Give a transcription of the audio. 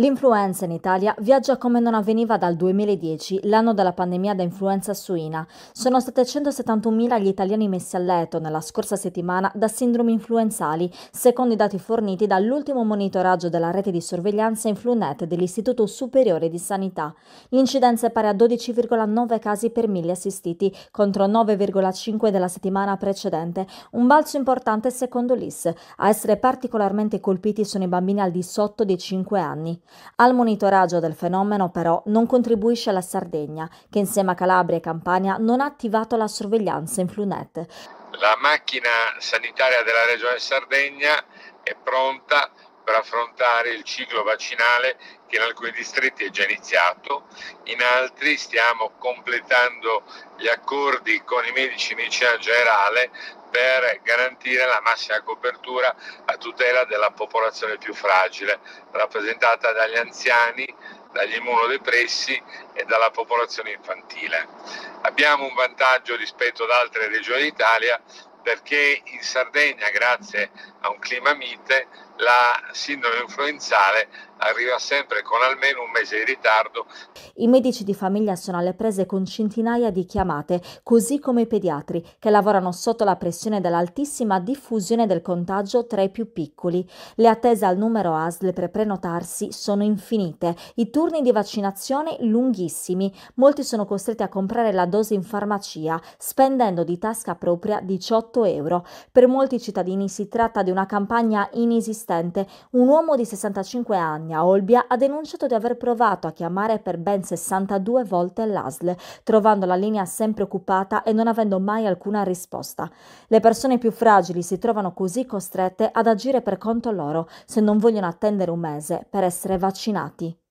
L'influenza in Italia viaggia come non avveniva dal 2010, l'anno della pandemia da influenza suina. Sono 171.000 gli italiani messi a letto nella scorsa settimana da sindromi influenzali, secondo i dati forniti dall'ultimo monitoraggio della rete di sorveglianza Influnet dell'Istituto Superiore di Sanità. L'incidenza è pari a 12,9 casi per mille assistiti, contro 9,5 della settimana precedente, un balzo importante secondo l'IS. A essere particolarmente colpiti sono i bambini al di sotto dei 5 anni. Al monitoraggio del fenomeno però non contribuisce la Sardegna, che insieme a Calabria e Campania non ha attivato la sorveglianza in Flunet. La macchina sanitaria della Regione Sardegna è pronta per affrontare il ciclo vaccinale che in alcuni distretti è già iniziato, in altri stiamo completando gli accordi con i medici in medicina generale per garantire la massima copertura a tutela della popolazione più fragile, rappresentata dagli anziani, dagli immunodepressi e dalla popolazione infantile. Abbiamo un vantaggio rispetto ad altre regioni d'Italia perché in Sardegna, grazie a un clima mite, la sindrome influenzale arriva sempre con almeno un mese di ritardo. I medici di famiglia sono alle prese con centinaia di chiamate, così come i pediatri, che lavorano sotto la pressione dell'altissima diffusione del contagio tra i più piccoli. Le attese al numero ASL per prenotarsi sono infinite, i turni di vaccinazione lunghissimi, molti sono costretti a comprare la dose in farmacia, spendendo di tasca propria 18 euro. Per molti cittadini si tratta di una campagna inesistente assistente, un uomo di 65 anni a Olbia ha denunciato di aver provato a chiamare per ben 62 volte l'ASL, trovando la linea sempre occupata e non avendo mai alcuna risposta. Le persone più fragili si trovano così costrette ad agire per conto loro se non vogliono attendere un mese per essere vaccinati.